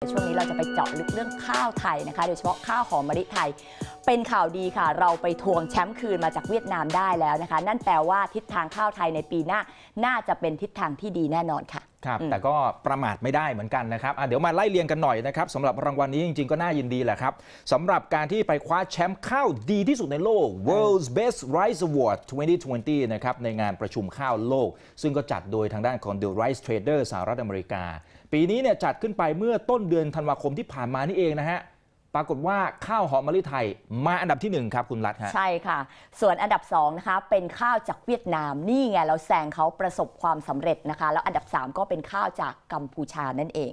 ช่วงนี้เราจะไปเจาะลึกเรื่องข้าวไทยนะคะ โดยเฉพาะข้าวหอมมะลิไทย เป็นข่าวดีค่ะ เราไปทวงแชมป์คืนมาจากเวียดนามได้แล้วนะคะ นั่นแปลว่าทิศทางข้าวไทยในปีหน้าน่าจะเป็นทิศทางที่ดีแน่นอนค่ะครับ แต่ก็ประมาทไม่ได้เหมือนกันนะครับเดี๋ยวมาไล่เรียงกันหน่อยนะครับสำหรับรางวัลนี้จริงๆ ก็น่ายินดีแหละครับสำหรับการที่ไปคว้าแชมป์ข้าวดีที่สุดในโลก World's Best Rice Award 2020 นะครับ ในงานประชุมข้าวโลก ซึ่งก็จัดโดยทางด้านของ The Rice Trader สหรัฐอเมริกา ปีนี้เนี่ยจัดขึ้นไปเมื่อต้นเดือนธันวาคมที่ผ่านมานี่เองนะฮะปรากฏว่าข้าวหอมมะลิไทยมาอันดับที่1ครับคุณรัฐฮะใช่ค่ะ ส่วนอันดับ2นะคะ เป็นข้าวจากเวียดนามนี่ไงเราแซงเขาประสบความสำเร็จนะคะ แล้วอันดับ3ก็เป็นข้าวจากกัมพูชานั่นเอง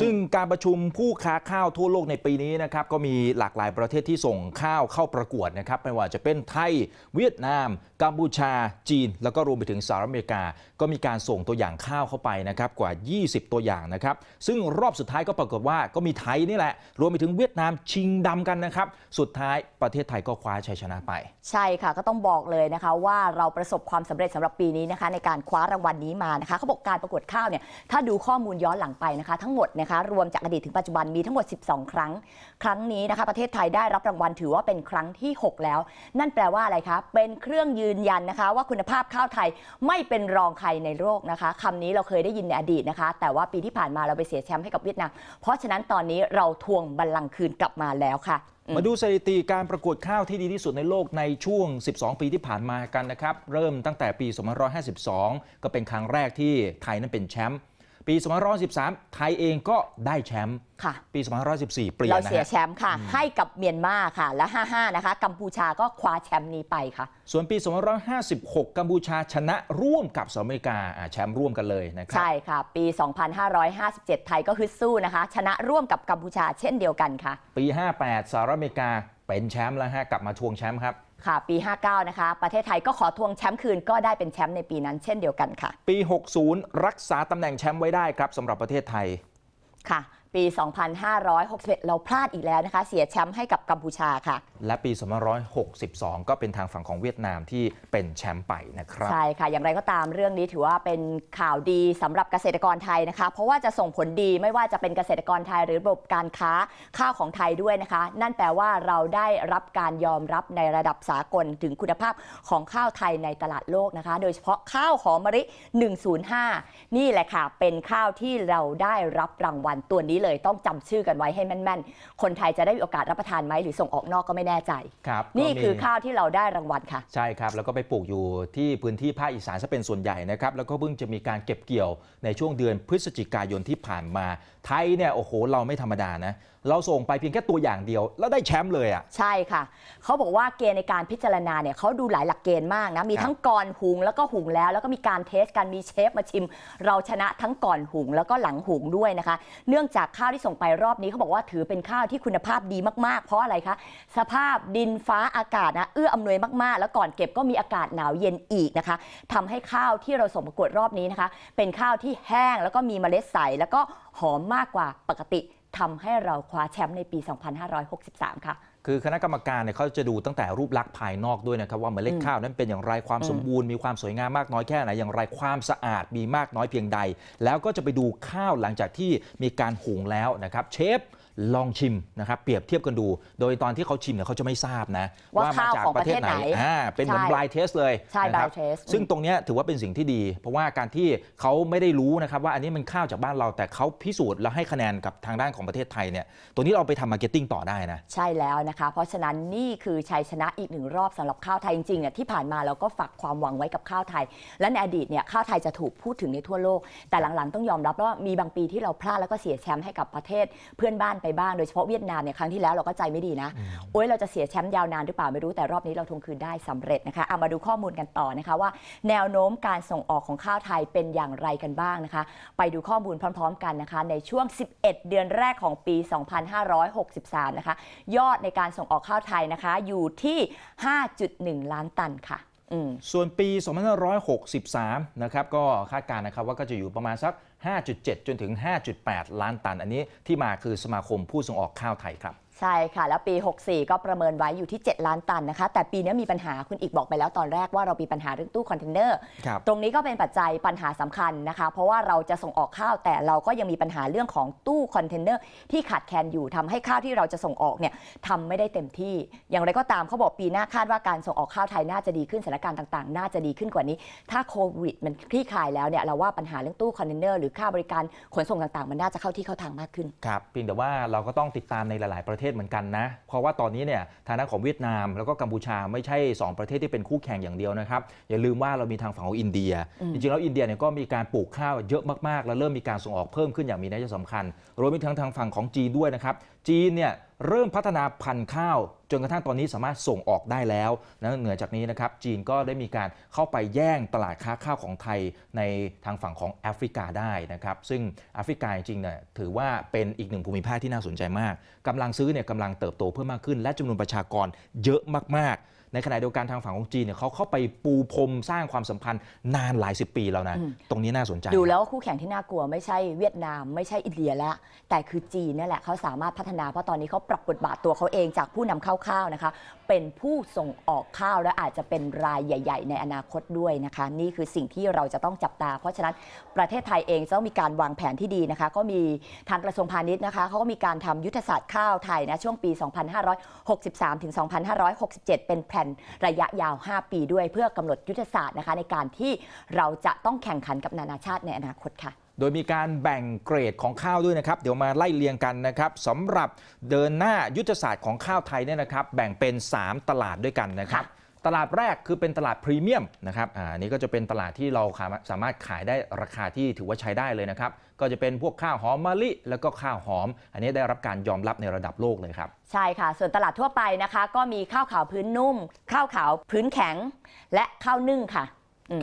ซึ่งการประชุมผู้ค้าข้าวทั่วโลกในปีนี้นะครับก็มีหลากหลายประเทศที่ส่งข้าวเข้าประกวดนะครับไม่ว่าจะเป็นไทยเวียดนามกัมพูชาจีน แล้วก็รวมไปถึงสหรัฐอเมริกา ก็มีการส่งตัวอย่างข้าวเข้าไปนะครับกว่า 20 ตัวอย่างนะครับ ซึ่งรอบสุดท้ายก็ปรากฏว่าก็มีไทยนี่แหละ รวมไปถึงเวียดนามชิงดำกันนะครับสุดท้ายประเทศไทยก็คว้าชัยชนะไป ใช่ค่ะก็ต้องบอกเลยนะคะว่าเราประสบความสำเร็จสำหรับปีนี้นะคะในการคว้ารางวัลนี้มานะคะเขาบอกการประกวดข้าวเนี่ยถ้าดูข้อมูลย้อนหลังไปนะคะทั้งหมดนะคะรวมจากอดีตถึงปัจจุบันมีทั้งหมด 12 ครั้ง ครั้งนี้นะคะ ประเทศไทยได้รับรางวัลถือว่าเป็นครั้งที่ 6 แล้ว นั่นแปลว่าอะไรคะ เป็นเครื่องยืนยันนะคะ ว่าคุณภาพข้าวไทยไม่เป็นรองใครในโลกนะคะคำนี้เราเคยได้ยินในอดีตนะคะ แต่ว่าปีที่ผ่านมาเราไปเสียแชมป์ให้กับเวียดนาม เพราะฉะนั้นตอนนี้เราทวงบัลลังก์คืนกลับมาแล้วค่ะ มาดูสถิติการประกวดข้าวที่ดีที่สุดในโลกในช่วง 12 ปีที่ผ่านมากันนะครับ เริ่มตั้งแต่ปี2552 ก็เป็นครั้งแรกที่ไทยนั้นเป็นแชมป์ปี2013 ไทยเองก็ได้แชมป์ ค่ะ ปี2014 เปลี่ยนเราเสียแชมป์ค่ะให้กับเมียนมาค่ะ และ 55 นะคะ กัมพูชาก็คว้าแชมป์นี้ไปค่ะ ส่วนปี 2556 กัมพูชาชนะร่วมกับสหรัฐอเมริกาแชมป์ร่วมกันเลยนะครับ ใช่ค่ะ ปี 2557 ไทยก็ฮึดสู้นะคะ ชนะร่วมกับกัมพูชาเช่นเดียวกันค่ะ ปี 58 สหรัฐอเมริกาเป็นแชมป์แล้วฮะกลับมาทวงแชมป์ครับค่ะ ปี 59 นะคะ ประเทศไทยก็ขอทวงแชมป์คืนก็ได้เป็นแชมป์ในปีนั้น เช่นเดียวกันค่ะ ปี 60 รักษาตำแหน่งแชมป์ไว้ได้ครับสำหรับประเทศไทยค่ะปี 2561 เราพลาดอีกแล้วนะคะ เสียแชมป์ให้กับกัมพูชาค่ะและปี 2562 ก็เป็นทางฝั่งของเวียดนามที่เป็นแชมป์ไปนะครับใช่ค่ะ อย่างไรก็ตามเรื่องนี้ถือว่าเป็นข่าวดีสำหรับเกษตรกรไทยนะคะ เพราะว่าจะส่งผลดีไม่ว่าจะเป็นเกษตรกรไทยหรือระบบการค้าข้าวของไทยด้วยนะคะ นั่นแปลว่าเราได้รับการยอมรับในระดับสากลถึงคุณภาพของข้าวไทยในตลาดโลกนะคะ โดยเฉพาะข้าวหอมมะลิ 105 นี่แหละค่ะเป็นข้าวที่เราได้รับรางวัลตัวนี้ี้เลยต้องจำชื่อกันไว้ให้แม่น ๆ คนไทยจะได้มีโอกาสรับประทานไหมหรือส่งออกนอกก็ไม่แน่ใจครับ นี่คือข้าวที่เราได้รางวัลค่ะ ใช่ครับ แล้วก็ไปปลูกอยู่ที่พื้นที่ภาคอีสานซะเป็นส่วนใหญ่นะครับแล้วก็เพิ่งจะมีการเก็บเกี่ยวในช่วงเดือนพฤศจิกายนที่ผ่านมา ไทยเนี่ยโอ้โหเราไม่ธรรมดานะเราส่งไปเพียงแค่ตัวอย่างเดียวแล้วได้แชมป์เลยอ่ะ ใช่ค่ะเขาบอกว่าเกณฑ์ในการพิจารณาเนี่ยเขาดูหลายหลักเกณฑ์มากนะมีทั้งก่อนหุงแล้วก็หุงแล้ว แล้วก็มีการเทสกันมีเชฟมาชิม เราชนะทั้งก่อนหุงแล้วก็หลังหุงด้วยนะคะเนื่องจากากข้าวที่ส่งไปรอบนี้เขาบอกว่าถือเป็นข้าวที่คุณภาพดีมากๆ เพราะอะไรคะสภาพดินฟ้าอากาศนะเอื้ออำนวยมากๆ แล้วก่อนเก็บก็มีอากาศหนาวเย็นอีกนะคะ ทำให้ข้าวที่เราส่งประกวดรอบนี้นะคะ เป็นข้าวที่แห้งแล้วก็มีเมล็ดใส แล้วก็หอมมากกว่าปกติทำให้เราคว้าแชมป์ในปี 2563 ค่ะคือคณะกรรมการเนี่ยเขาจะดูตั้งแต่รูปลักษณ์ภายนอกด้วยนะครับ ว่าเมล็ดข้าวนั้นเป็นอย่างไรความสมบูรณ์มีความสวยงามมากน้อยแค่ไหน อย่างไรความสะอาดมีมากน้อยเพียงใด แล้วก็จะไปดูข้าวหลังจากที่มีการหุงแล้วนะครับเชฟลองชิมนะครับเปรียบเทียบกันดู โดยตอนที่เขาชิมเนี่ยเขาจะไม่ทราบนะว่ามาจากประเทศไหนอ่าเป็นเหมือนบลายเทสเลยใช่บลายเทสซึ่งตรงนี้ถือว่าเป็นสิ่งที่ดี เพราะว่าการที่เขาไม่ได้รู้นะครับว่าอันนี้มันข้าวจากบ้านเราแต่เขาพิสูจน์แล้วให้คะแนนกับทางด้านของประเทศไทยเนี่ยตัวนี้เราไปทำมาร์เก็ตติ้งต่อได้นะ ใช่แล้วนะคะเพราะฉะนั้นนี่คือชัยชนะอีกหนึ่งรอบสำหรับข้าวไทยจริงๆเนี่ยที่ผ่านมาเราก็ฝากความหวังไว้กับข้าวไทย และในอดีตเนี่ยข้าวไทยจะถูกพูดถึงในทั่วโลก แต่หลังๆต้องยอมรับว่ามีบางปีที่เราพลาดแล้วก็เสียแชมป์ให้กับประเทศเพื่อนบ้านไปบ้างโดยเฉพาะเวียดนามเนี่ยครั้งที่แล้วเราก็ใจไม่ดีนะ โอ้ยเราจะเสียแชมป์ยาวนานหรือเปล่า ไม่รู้แต่รอบนี้เราทวงคืนได้สำเร็จนะคะเอามาดูข้อมูลกันต่อนะคะว่าแนวโน้มการส่งออกของข้าวไทยเป็นอย่างไรกันบ้างนะคะ ไปดูข้อมูลพร้อมๆกันนะคะ ในช่วง 11 เดือนแรกของปี 2563 นะคะยอดในการส่งออกข้าวไทยนะคะ อยู่ที่ 5.1 ล้านตันค่ะส่วนปี 2563 นะครับก็คาดการณ์นะครับว่าก็จะอยู่ประมาณสัก5.7 จนถึง 5.8 ล้านตัน อันนี้ที่มาคือสมาคมผู้ส่งออกข้าวไทยครับใช่ค่ะแล้วปี 64 ก็ประเมินไว้อยู่ที่ 7 ล้านตันนะคะ แต่ปีนี้มีปัญหา คุณอีกบอกไปแล้วตอนแรกว่าเรามีปัญหาเรื่องตู้คอนเทนเนอร์ตรงนี้ก็เป็นปัจจัยปัญหาสำคัญนะคะ เพราะว่าเราจะส่งออกข้าวแต่เราก็ยังมีปัญหาเรื่องของตู้คอนเทนเนอร์ที่ขาดแคลนอยู่ทำให้ข้าวที่เราจะส่งออกเนี่ยทำไม่ได้เต็มที่ อย่างไรก็ตามเขาบอกปีหน้าคาดว่าการส่งออกข้าวไทยน่าจะดีขึ้นสถานการณ์ต่าง ๆ น่าจะดีขึ้นกว่านี้ถ้าโควิดมันคลี่คลายแล้วเนี่ยเราว่าปัญหาเรื่องตู้คอนเทนเนอร์หรือค่าบริการขนส่งต่าง ๆ มันน่าจะเข้าที่เข้าทางมากขึ้น ครับเพียงแต่ว่าเราก็ต้องติดตามในหลายๆประเทศศเหมือนกันนะ เพราะว่าตอนนี้เนี่ยฐานะของเวียดนาม แล้วก็กัมพูชาไม่ใช่ 2 ประเทศที่เป็นคู่แข่งอย่างเดียวนะครับ อย่าลืมว่าเรามีทางฝั่งของอินเดียจริงๆแล้วอินเดียเนี่ยก็มีการปลูกข้าวเยอะมากๆ แล้วเริ่มมีการส่งออกเพิ่มขึ้นอย่างมีนัยสำคัญรวมไปถึงทางฝั่งของจีนด้วยนะครับจีนเนี่ยเริ่มพัฒนาพันธุ์ข้าว จนกระทั่งตอนนี้สามารถส่งออกได้แล้วนะเหนือจากนี้นะครับจีนก็ได้มีการเข้าไปแย่งตลาดค้าข้าวของไทยในทางฝั่งของแอฟริกาได้นะครับ ซึ่งแอฟริกาจริงๆเนี่ยถือว่าเป็นอีกหนึ่งภูมิภาคที่น่าสนใจมาก กำลังซื้อเนี่ยกำลังเติบโตเพิ่มมากขึ้น และจำนวนประชากรเยอะมาก ๆในขณะเดียวกันทางฝั่งของจีนเนี่ยเขาเข้าไปปูพรมสร้างความสัมพันธ์นานหลายสิบปีแล้วนะตรงนี้น่าสนใจ ดูแล้วคู่แข่งที่น่ากลัว ไม่ใช่เวียดนามไม่ใช่อินเดียแล้วแต่คือจีนนี่แหละเขาสามารถพัฒนาเพราะตอนนี้เขาปรับบทบาทตัวเขาเองจากผู้นำเข้าข้าวนะคะเป็นผู้ส่งออกข้าวและอาจจะเป็นรายใหญ่ ๆ ในอนาคตด้วยนะคะนี่คือสิ่งที่เราจะต้องจับตาเพราะฉะนั้นประเทศไทยเองจะต้องมีการวางแผนที่ดีนะคะ ก็มีทางกระทรวงพาณิชย์นะคะเขาก็มีการทำยุทธศาสตร์ข้าวไทยนะช่วงปี 2563ถึง2567 เป็นแผนระยะยาว 5 ปีด้วยเพื่อกำหนดยุทธศาสตร์นะคะในการที่เราจะต้องแข่งขันกับนานาชาติในอนาคตค่ะ โดยมีการแบ่งเกรดของข้าวด้วยนะครับ เดี๋ยวมาไล่เรียงกันนะครับ สำหรับเดินหน้ายุทธศาสตร์ของข้าวไทยเนี่ยนะครับ แบ่งเป็น 3 ตลาดด้วยกันนะครับตลาดแรกคือเป็นตลาดพรีเมียมนะครับอ่านี่ก็จะเป็นตลาดที่เราสามารถขายได้ราคาที่ถือว่าใช้ได้เลยนะครับ ก็จะเป็นพวกข้าวหอมมะลิ แล้วก็ข้าวหอม อันนี้ได้รับการยอมรับในระดับโลกเลยครับ ใช่ค่ะ ส่วนตลาดทั่วไปนะคะ ก็มีข้าวขาวพื้นนุ่ม ข้าวขาวพื้นแข็งและข้าวนึ่งค่ะ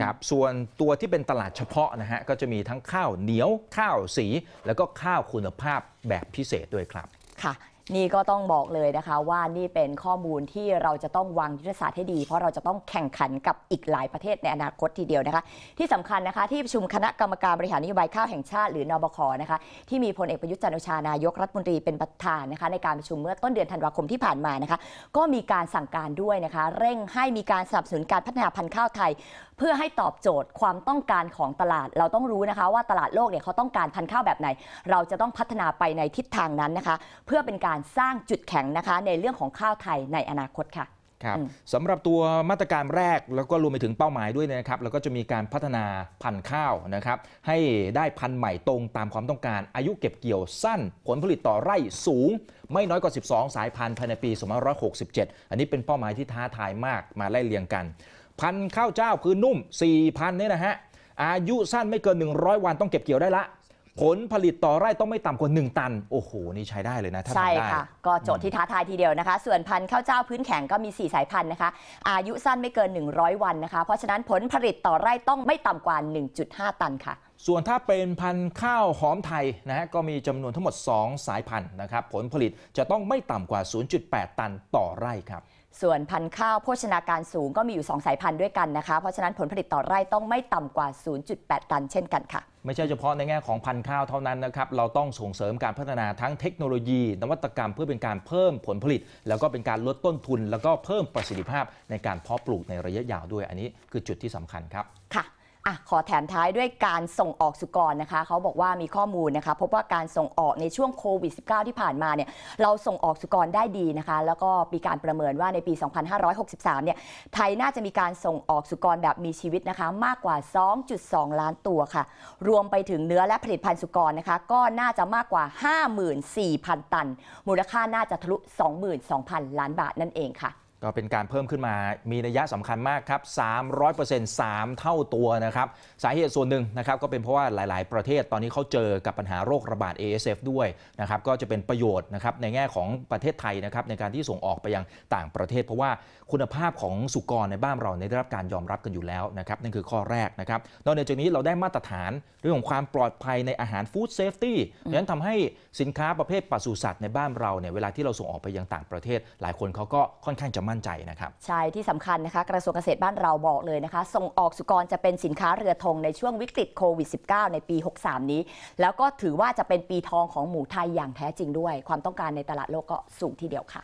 ครับ ส่วนตัวที่เป็นตลาดเฉพาะนะฮะก็จะมีทั้งข้าวเหนียวข้าวสี แล้วก็ข้าวคุณภาพแบบพิเศษด้วยครับ ค่ะนี่ก็ต้องบอกเลยนะคะ ว่านี่เป็นข้อมูลที่เราจะต้องวางยุทธศาสตร์ให้ดี เพราะเราจะต้องแข่งขันกับอีกหลายประเทศในอนาคตทีเดียวนะคะ ที่สำคัญนะคะที่ประชุมคณะกรรมการบริหารนโยบายข้าวแห่งชาติ หรือนบคนะคะที่มีพลเอกประยุทธ์จันโอชานายกรัฐมนตรีเป็นประธานนะคะในการประชุมเมื่อต้นเดือนธันวาคมที่ผ่านมานะคะก็มีการสั่งการด้วยนะคะ เร่งให้มีการสนับสนุนการพัฒนาพันธุ์ข้าวไทย เพื่อให้ตอบโจทย์ความต้องการของตลาดเราต้องรู้นะคะ ว่าตลาดโลกเนี่ยเขาต้องการพันธุ์ข้าวแบบไหน เราจะต้องพัฒนาไปในทิศทางนั้นนะคะเพื่อเป็นการการสร้างจุดแข็งนะคะในเรื่องของข้าวไทยในอนาคตค่ะครับสำหรับตัวมาตรการแรกแล้วก็รวมไปถึงเป้าหมายด้วยนะครับแล้วก็จะมีการพัฒนาพันธุ์ข้าวนะครับให้ได้พันธุ์ใหม่ตรงตามความต้องการอายุเก็บเกี่ยวสั้น ผลผลิตต่อไร่สูงไม่น้อยกว่า 12สายพันธุ์ภายในปี2567อันนี้เป็นเป้าหมายที่ท้าทายมากมาไล่เรียงกัน พันธุ์ข้าวเจ้าคือนุ่ม4พันเนี่ยนะฮะอายุสั้นไม่เกิน 100 วัน ต้องเก็บเกี่ยวได้ละผลผลิตต่อไร่ต้องไม่ต่ำกว่า 1 ตัน โอ้โห นี่ใช้ได้เลยนะถ้าทำได้ใช่ค่ะ ก็โจทย์ที่ท้าทายทีเดียวนะคะ ส่วนพันธุ์ข้าวเจ้าพื้นแข็งก็มี 4 สายพันธุ์นะคะ อายุสั้นไม่เกิน 100 วันนะคะ เพราะฉะนั้นผลผลิตต่อไร่ต้องไม่ต่ำกว่า 1.5 ตันค่ะ ส่วนถ้าเป็นพันธุ์ข้าวหอมไทยนะฮะ ก็มีจำนวนทั้งหมด 2 สายพันธุ์นะครับ ผลผลิตจะต้องไม่ต่ำกว่า 0.8 ตันต่อไร่ครับส่วนพันธุ์ข้าวโภชนาการสูงก็มีอยู่2สายพันธุ์ด้วยกันนะคะเพราะฉะนั้นผลผลิตต่อไร่ต้องไม่ต่ำกว่า 0.8ตันเช่นกันค่ะไม่ใช่เฉพาะในแง่ของพันธุ์ข้าวเท่านั้นนะครับเราต้องส่งเสริมการพัฒนาทั้งเทคโนโลยีนวัตกรรมเพื่อเป็นการเพิ่มผลผลิต แล้วก็เป็นการลดต้นทุน แล้วก็เพิ่มประสิทธิภาพในการเพาะปลูกในระยะยาวด้วยอันนี้คือจุดที่สำคัญครับค่ะอ่ะขอแถมท้ายด้วยการส่งออกสุกรนะคะ เขาบอกว่ามีข้อมูลนะคะพบว่าการส่งออกในช่วงโควิด -19 ที่ผ่านมาเนี่ยเราส่งออกสุกรได้ดีนะคะ แล้วก็มีการประเมินว่าในปี 2563 เนี่ยไทยน่าจะมีการส่งออกสุกรแบบมีชีวิตนะคะมากกว่า 2.2 ล้านตัวค่ะ รวมไปถึงเนื้อและผลิตภัณฑ์สุกรนะคะ ก็น่าจะมากกว่า 54,000 ตัน มูลค่าน่าจะทะลุ 22,000 ล้านบาทนั่นเองค่ะก็เป็นการเพิ่มขึ้นมามีนัยสำคัญมากครับ 300% 3 เท่าตัวนะครับ สาเหตุส่วนหนึ่งนะครับก็เป็นเพราะว่าหลาย ๆ ประเทศตอนนี้เขาเจอกับปัญหาโรคระบาด ASF ด้วยนะครับ ก็จะเป็นประโยชน์นะครับในแง่ของประเทศไทยนะครับในการที่ส่งออกไปยังต่างประเทศ เพราะว่าคุณภาพของสุกรในบ้านเราได้รับการยอมรับกันอยู่แล้วนะครับนั่นคือข้อแรกนะครับนอกจากนี้เราได้มาตรฐานเรื่องของความปลอดภัยในอาหารฟู้ดเซฟตี้ดังนั้นทำให้สินค้าประเภทปศุสัตว์ในบ้านเราเนี่ยเวลาที่เราส่งออกไปยังต่างประเทศ หลายคนเขาก็ค่อนข้างจะมั่นั่นใจนะครับใช่ ที่สำคัญนะคะ กระทรวงเกษตรบ้านเราบอกเลยนะคะ ส่งออกสุกรจะเป็นสินค้าเรือธงในช่วงวิกฤตโควิด -19 ในปี 63 นี้ แล้วก็ถือว่าจะเป็นปีทองของหมูไทยอย่างแท้จริงด้วยความต้องการในตลาดโลกก็สูงทีเดียวค่ะ